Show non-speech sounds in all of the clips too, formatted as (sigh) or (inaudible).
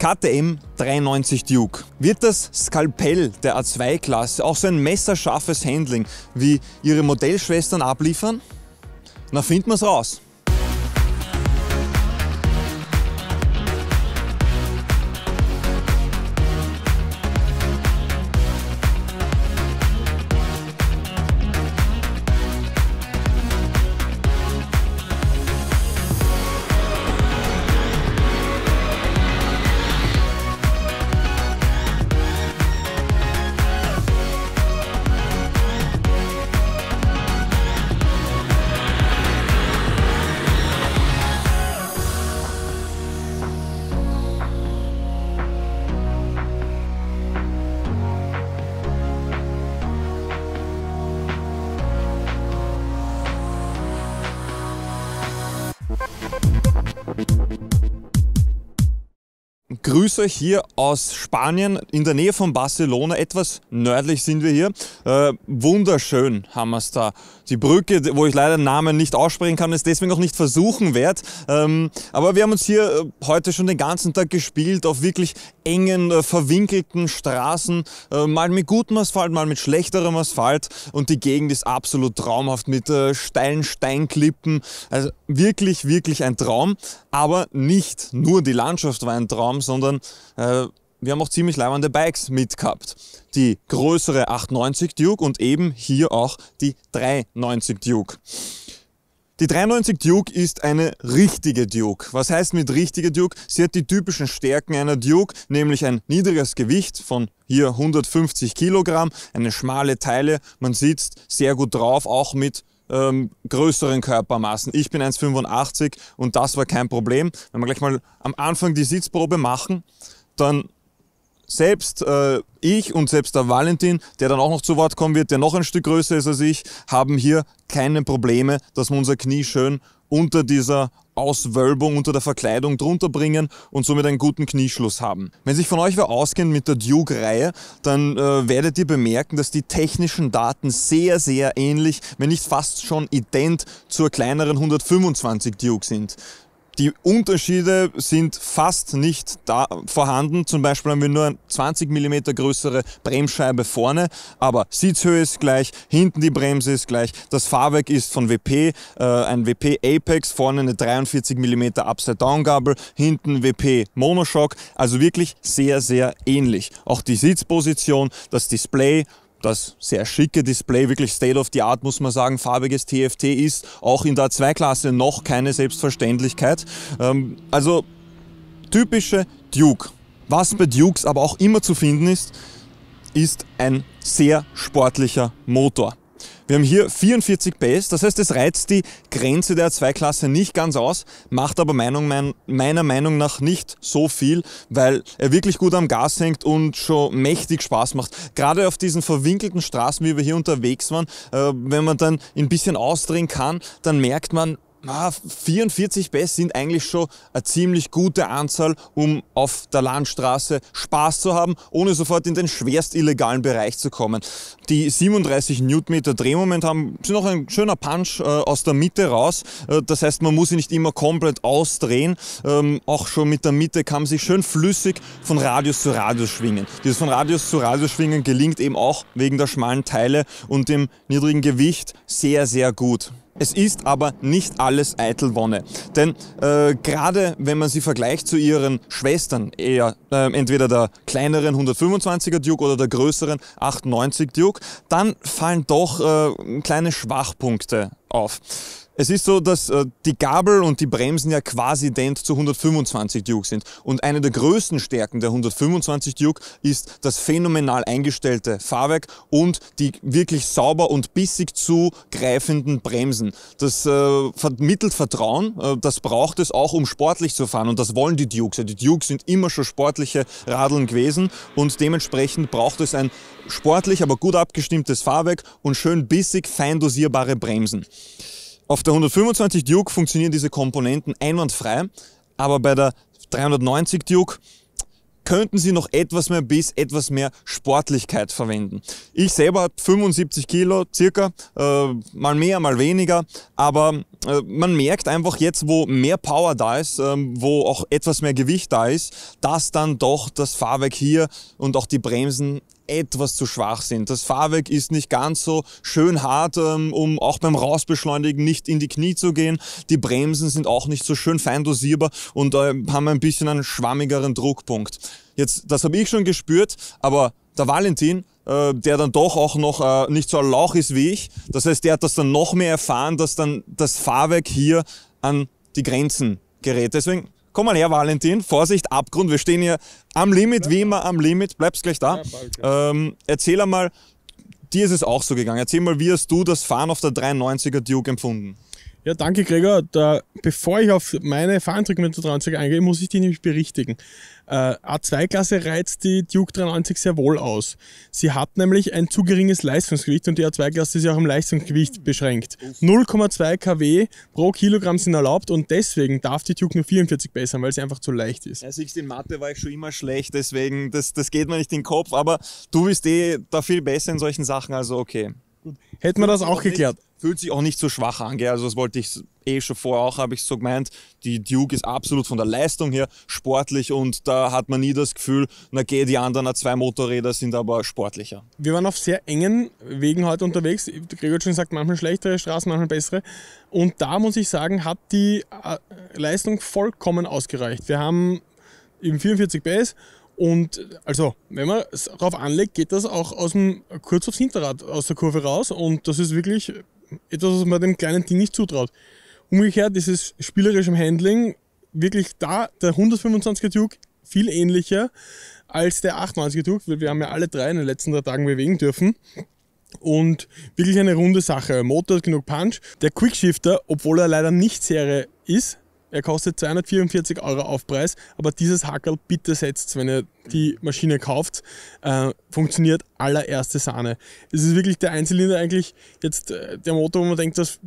KTM 93 Duke. Wird das Skalpell der A2-Klasse auch so ein messerscharfes Handling wie ihre Modellschwestern abliefern? Na, finden wir's raus. begrüße hier aus Spanien, in der Nähe von Barcelona, etwas nördlich sind wir hier. Äh, wunderschön haben wir es da. Die Brücke, wo ich leider den Namen nicht aussprechen kann, ist deswegen auch nicht versuchen wert. Ähm, aber wir haben uns hier äh, heute schon den ganzen Tag gespielt auf wirklich engen, äh, verwinkelten Straßen, äh, mal mit gutem Asphalt, mal mit schlechterem Asphalt. Und die Gegend ist absolut traumhaft mit äh, steilen Steinklippen. Also wirklich, wirklich ein Traum. Aber nicht nur die Landschaft war ein Traum, sondern äh, wir haben auch ziemlich leibende Bikes mitgehabt. Die größere 890 Duke und eben hier auch die 390 Duke. Die 93 Duke ist eine richtige Duke. Was heißt mit richtiger Duke? Sie hat die typischen Stärken einer Duke, nämlich ein niedriges Gewicht von hier 150 Kilogramm, eine schmale Teile, man sitzt sehr gut drauf, auch mit ähm, größeren Körpermaßen. Ich bin 1,85 und das war kein Problem. Wenn wir gleich mal am Anfang die Sitzprobe machen, dann selbst äh, ich und selbst der Valentin, der dann auch noch zu Wort kommen wird, der noch ein Stück größer ist als ich, haben hier keine Probleme, dass wir unser Knie schön unter dieser Auswölbung, unter der Verkleidung drunter bringen und somit einen guten Knieschluss haben. Wenn sich von euch wer auskennt mit der Duke-Reihe, dann äh, werdet ihr bemerken, dass die technischen Daten sehr, sehr ähnlich, wenn nicht fast schon ident zur kleineren 125 Duke sind. Die Unterschiede sind fast nicht da vorhanden. Zum Beispiel haben wir nur eine 20 mm größere Bremsscheibe vorne, aber Sitzhöhe ist gleich, hinten die Bremse ist gleich. Das Fahrwerk ist von WP, äh, ein WP Apex, vorne eine 43 mm Upside-Down-Gabel, hinten WP Monoshock. Also wirklich sehr, sehr ähnlich. Auch die Sitzposition, das Display das sehr schicke Display, wirklich State of the Art, muss man sagen, farbiges TFT ist auch in der A2-Klasse noch keine Selbstverständlichkeit. Ähm, also typische Duke. Was bei Dukes aber auch immer zu finden ist, ist ein sehr sportlicher Motor. Wir haben hier 44 PS, das heißt, es reizt die Grenze der R2-Klasse nicht ganz aus, macht aber meiner Meinung nach nicht so viel, weil er wirklich gut am Gas hängt und schon mächtig Spaß macht. Gerade auf diesen verwinkelten Straßen, wie wir hier unterwegs waren, äh, wenn man dann ein bisschen ausdrehen kann, dann merkt man, 44 PS sind eigentlich schon eine ziemlich gute Anzahl, um auf der Landstraße Spaß zu haben, ohne sofort in den schwerst illegalen Bereich zu kommen. Die 37 Newtonmeter Drehmoment haben, sind auch ein schöner Punch äh, aus der Mitte raus. Äh, das heißt, man muss sie nicht immer komplett ausdrehen. Ähm, auch schon mit der Mitte kann man sich schön flüssig von Radius zu Radius schwingen. Dieses von Radius zu Radius schwingen gelingt eben auch wegen der schmalen Teile und dem niedrigen Gewicht sehr, sehr gut. Es ist aber nicht alles Eitelwonne, denn äh, gerade wenn man sie vergleicht zu ihren Schwestern, eher äh, entweder der kleineren 125er Duke oder der größeren 98 Duke, dann fallen doch äh, kleine Schwachpunkte auf. Es ist so, dass äh, die Gabel und die Bremsen ja quasi ident zu 125 Duke sind. Und eine der größten Stärken der 125 Duke ist das phänomenal eingestellte Fahrwerk und die wirklich sauber und bissig zugreifenden Bremsen. Das äh, vermittelt Vertrauen, äh, das braucht es auch, um sportlich zu fahren. Und das wollen die Dukes. Die Dukes sind immer schon sportliche Radeln gewesen und dementsprechend braucht es ein sportlich, aber gut abgestimmtes Fahrwerk und schön bissig, fein dosierbare Bremsen. Auf der 125 Duke funktionieren diese Komponenten einwandfrei, aber bei der 390 Duke könnten Sie noch etwas mehr Biss, etwas mehr Sportlichkeit verwenden. Ich selber habe 75 Kilo circa, äh, mal mehr, mal weniger, aber äh, man merkt einfach jetzt, wo mehr Power da ist, äh, wo auch etwas mehr Gewicht da ist, dass dann doch das Fahrwerk hier und auch die Bremsen etwas zu schwach sind. Das Fahrwerk ist nicht ganz so schön hart, ähm, um auch beim Rausbeschleunigen nicht in die Knie zu gehen. Die Bremsen sind auch nicht so schön fein dosierbar und äh, haben ein bisschen einen schwammigeren Druckpunkt. Jetzt, das habe ich schon gespürt, aber der Valentin, äh, der dann doch auch noch äh, nicht so ein Lauch ist wie ich, das heißt, der hat das dann noch mehr erfahren, dass dann das Fahrwerk hier an die Grenzen gerät. Deswegen Komm mal her, Valentin. Vorsicht, Abgrund. Wir stehen hier am Limit, wie immer am Limit. Bleibst gleich da. Ähm, erzähl einmal, dir ist es auch so gegangen. Erzähl mal, wie hast du das Fahren auf der 93er Duke empfunden? Ja, danke Gregor. Da, bevor ich auf meine Fahrentwicklung 93 eingehe, muss ich die nämlich berichtigen. Äh, A2-Klasse reizt die Duke 93 sehr wohl aus. Sie hat nämlich ein zu geringes Leistungsgewicht und die A2-Klasse ist ja auch im Leistungsgewicht beschränkt. 0,2 kW pro Kilogramm sind erlaubt und deswegen darf die Duke nur 44 bessern, weil sie einfach zu leicht ist. Ja, siehst in Mathe war ich schon immer schlecht, deswegen, das, das geht mir nicht in den Kopf, aber du bist eh da viel besser in solchen Sachen, also okay. Hätten wir das auch geklärt fühlt sich auch nicht so schwach an. Gell? Also das wollte ich eh schon vorher auch, habe ich so gemeint. Die Duke ist absolut von der Leistung her sportlich und da hat man nie das Gefühl, na geh, die anderen zwei Motorräder sind aber sportlicher. Wir waren auf sehr engen Wegen heute unterwegs. Gregor hat schon gesagt, manchmal schlechtere Straßen, manchmal bessere. Und da muss ich sagen, hat die äh, Leistung vollkommen ausgereicht. Wir haben eben 44 PS und also, wenn man es darauf anlegt, geht das auch aus dem, kurz aufs Hinterrad aus der Kurve raus und das ist wirklich etwas, was man dem kleinen Ding nicht zutraut. Umgekehrt ist es spielerisch im Handling wirklich da, der 125er Duke viel ähnlicher als der 98er Duke, weil wir haben ja alle drei in den letzten drei Tagen bewegen dürfen. Und wirklich eine runde Sache. Motor hat genug Punch. Der Quickshifter, obwohl er leider nicht Serie ist, er kostet 244 Euro Aufpreis, aber dieses Hackerl bitte setzt, wenn ihr die Maschine kauft, äh, funktioniert allererste Sahne. Es ist wirklich der Einzylinder eigentlich jetzt äh, der Motor, wo man denkt, das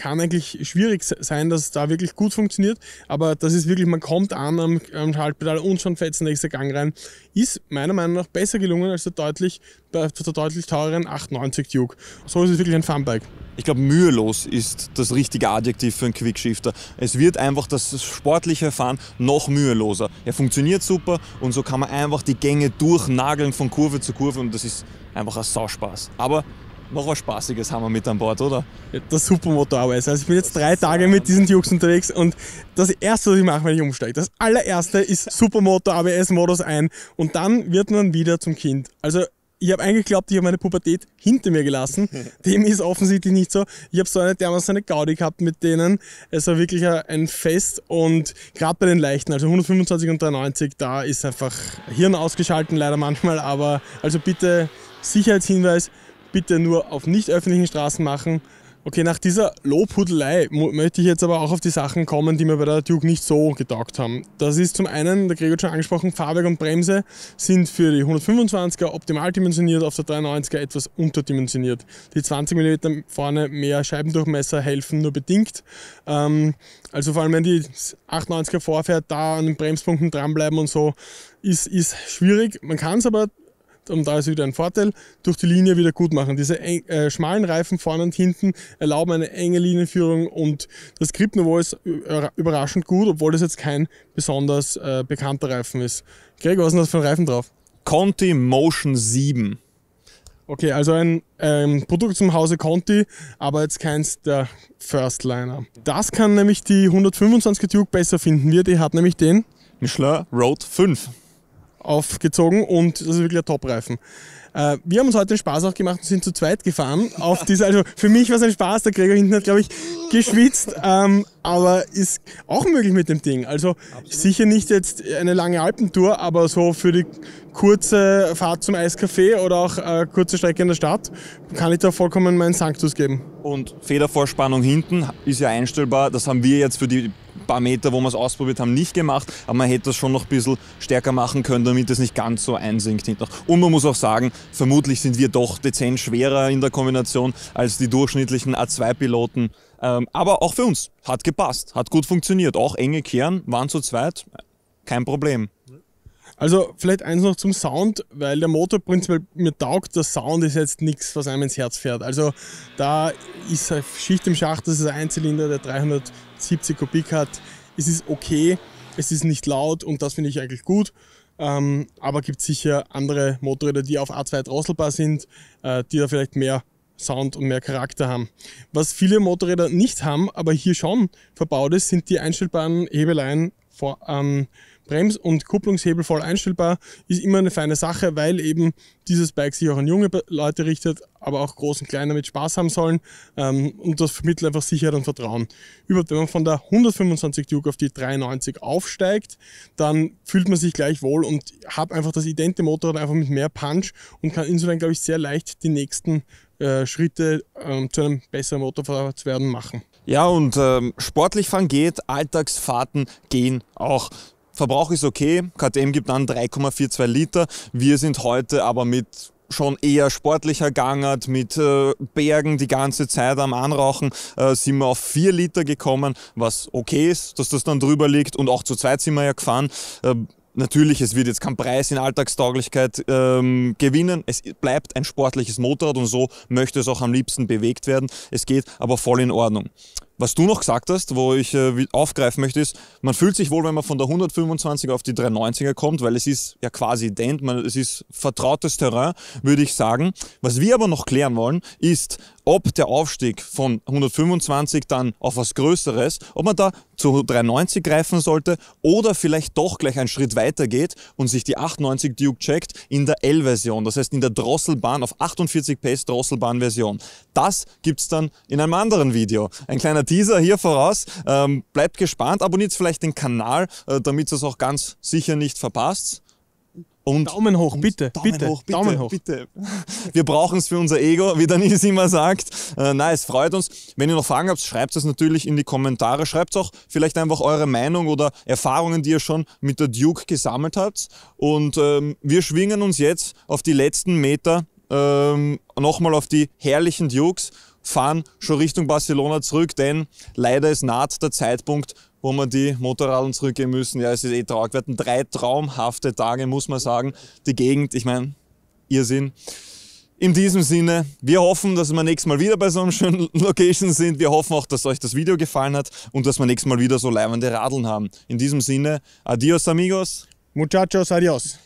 kann eigentlich schwierig sein, dass es da wirklich gut funktioniert, aber das ist wirklich, man kommt an am, am Schaltpedal und schon fetzt der nächste Gang rein. Ist meiner Meinung nach besser gelungen als der deutlich, der deutlich teureren 890 Duke. So ist es wirklich ein Funbike. Ich glaube, mühelos ist das richtige Adjektiv für einen Quickshifter. Es wird einfach das sportliche Fahren noch müheloser. Er funktioniert super und so kann man kann man einfach die Gänge durchnageln von Kurve zu Kurve und das ist einfach ein Sauspaß. Aber noch was Spaßiges haben wir mit an Bord, oder? Ja, das Supermoto Hours. Also ich bin jetzt drei Tage mit diesen Dukes unterwegs und das erste, was ich mache, wenn ich umsteige, das allererste ist Supermoto ABS Modus ein und dann wird man wieder zum Kind. Also ich habe eigentlich geglaubt, ich habe meine Pubertät hinter mir gelassen. (laughs) Dem ist offensichtlich nicht so. Ich habe so eine dermaßen eine Gaudi gehabt mit denen. Es war wirklich ein Fest und gerade bei den Leichten, also 125 und 93, da ist einfach Hirn ausgeschalten leider manchmal. Aber also bitte Sicherheitshinweis, bitte nur auf nicht öffentlichen Straßen machen. Okay, nach dieser Lobhudelei möchte ich jetzt aber auch auf die Sachen kommen, die mir bei der Duke nicht so getaugt haben. Das ist zum einen, der Gregor hat schon angesprochen, Fahrwerk und Bremse sind für die 125er optimal dimensioniert, auf der 93er etwas unterdimensioniert. Die 20 mm vorne mehr Scheibendurchmesser helfen nur bedingt. Ähm, also vor allem, wenn die 98er vorfährt, da an den Bremspunkten dranbleiben und so, ist, ist schwierig. Man kann es aber und da ist wieder ein Vorteil, durch die Linie wieder gut machen. Diese eng, äh, schmalen Reifen vorne und hinten erlauben eine enge Linienführung und das Grip Nouveau ist überraschend gut, obwohl das jetzt kein besonders äh, bekannter Reifen ist. Greg, was ist denn das für ein Reifen drauf? Conti Motion 7. Okay, also ein ähm, Produkt zum Hause Conti, aber jetzt keins der Firstliner. Das kann nämlich die 125er Duke besser finden. Wir, die hat nämlich den Michelin Road 5 aufgezogen und das ist wirklich ein Top-Reifen. Äh, wir haben uns heute den Spaß auch gemacht und sind zu zweit gefahren. Auf (laughs) diese, also für mich war es ein Spaß, der Gregor hinten hat, glaube ich, geschwitzt, ähm, aber ist auch möglich mit dem Ding. Also Absolut. sicher nicht jetzt eine lange Alpentour, aber so für die kurze Fahrt zum Eiscafé oder auch äh, kurze Strecke in der Stadt kann ich da vollkommen meinen Sanctus geben. Und Federvorspannung hinten ist ja einstellbar. Das haben wir jetzt für die paar Meter, wo wir es ausprobiert haben, nicht gemacht. Aber man hätte das schon noch ein bisschen stärker machen können, damit es nicht ganz so einsinkt Und man muss auch sagen, vermutlich sind wir doch dezent schwerer in der Kombination als die durchschnittlichen A2-Piloten. Ähm, aber auch für uns hat gepasst, hat gut funktioniert. Auch enge Kern, waren zu zweit, kein Problem. Also vielleicht eins noch zum Sound, weil der Motor prinzipiell mir taugt, der Sound ist jetzt nichts, was einem ins Herz fährt. Also da ist Schicht im Schacht, das ist ein Zylinder, der 300 70 Kubik hat, es ist okay, es ist nicht laut und das finde ich eigentlich gut. Ähm, aber gibt sicher andere Motorräder, die auf A2 drosselbar sind, äh, die da vielleicht mehr Sound und mehr Charakter haben. Was viele Motorräder nicht haben, aber hier schon verbaut ist, sind die einstellbaren Hebeleien vor, ähm, Brems- und Kupplungshebel voll einstellbar, ist immer eine feine Sache, weil eben dieses Bike sich auch an junge Leute richtet, aber auch groß und klein damit Spaß haben sollen ähm, und das vermittelt einfach Sicherheit und Vertrauen. Über, wenn man von der 125 Duke auf die 93 aufsteigt, dann fühlt man sich gleich wohl und hat einfach das idente Motorrad einfach mit mehr Punch und kann insofern, glaube ich, sehr leicht die nächsten äh, Schritte ähm, zu einem besseren Motorrad werden machen. Ja, und ähm, sportlich fahren geht, Alltagsfahrten gehen auch. Verbrauch ist okay, KTM gibt an 3,42 Liter. Wir sind heute aber mit schon eher sportlicher Gangart, mit äh, Bergen die ganze Zeit am Anrauchen, äh, sind wir auf 4 Liter gekommen, was okay ist, dass das dann drüber liegt und auch zu zweit sind wir ja gefahren. Äh, Natürlich, es wird jetzt kein Preis in Alltagstauglichkeit ähm, gewinnen. Es bleibt ein sportliches Motorrad und so möchte es auch am liebsten bewegt werden. Es geht aber voll in Ordnung. Was du noch gesagt hast, wo ich äh, aufgreifen möchte, ist, man fühlt sich wohl, wenn man von der 125 auf die 390er kommt, weil es ist ja quasi ident, man, es ist vertrautes Terrain, würde ich sagen. Was wir aber noch klären wollen, ist, ob der Aufstieg von 125 dann auf was Größeres, ob man da zu 390 greifen sollte oder vielleicht doch gleich einen Schritt weiter geht und sich die 98 Duke checkt in der L-Version, das heißt in der Drosselbahn auf 48 PS Drosselbahn-Version. Das gibt es dann in einem anderen Video. Ein kleiner Teaser hier voraus. Ähm, bleibt gespannt, abonniert vielleicht den Kanal, äh, damit ihr es auch ganz sicher nicht verpasst. Und Daumen hoch, und bitte, Daumen bitte, hoch, bitte, Daumen hoch. Bitte. (laughs) Wir brauchen es für unser Ego, wie Danis immer sagt. Äh, na, es freut uns. Wenn ihr noch Fragen habt, schreibt es natürlich in die Kommentare. Schreibt auch vielleicht einfach eure Meinung oder Erfahrungen, die ihr schon mit der Duke gesammelt habt. Und ähm, wir schwingen uns jetzt auf die letzten Meter ähm, nochmal auf die herrlichen Dukes fahren schon Richtung Barcelona zurück, denn leider ist naht der Zeitpunkt, wo wir die Motorradeln zurückgehen müssen. Ja, es ist eh traurig. Wir hatten drei traumhafte Tage, muss man sagen. Die Gegend, ich meine, Irrsinn. In diesem Sinne, wir hoffen, dass wir nächstes Mal wieder bei so einem schönen (laughs) Location sind. Wir hoffen auch, dass euch das Video gefallen hat und dass wir nächstes Mal wieder so leibende Radeln haben. In diesem Sinne, adios amigos. Muchachos, adios.